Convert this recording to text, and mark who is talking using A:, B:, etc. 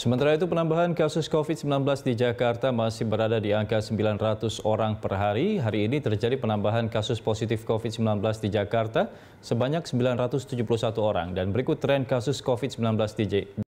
A: Sementara itu penambahan kasus COVID-19 di Jakarta masih berada di angka 900 orang per hari. Hari ini terjadi penambahan kasus positif COVID-19 di Jakarta sebanyak 971 orang dan berikut tren kasus COVID-19 di Jakarta.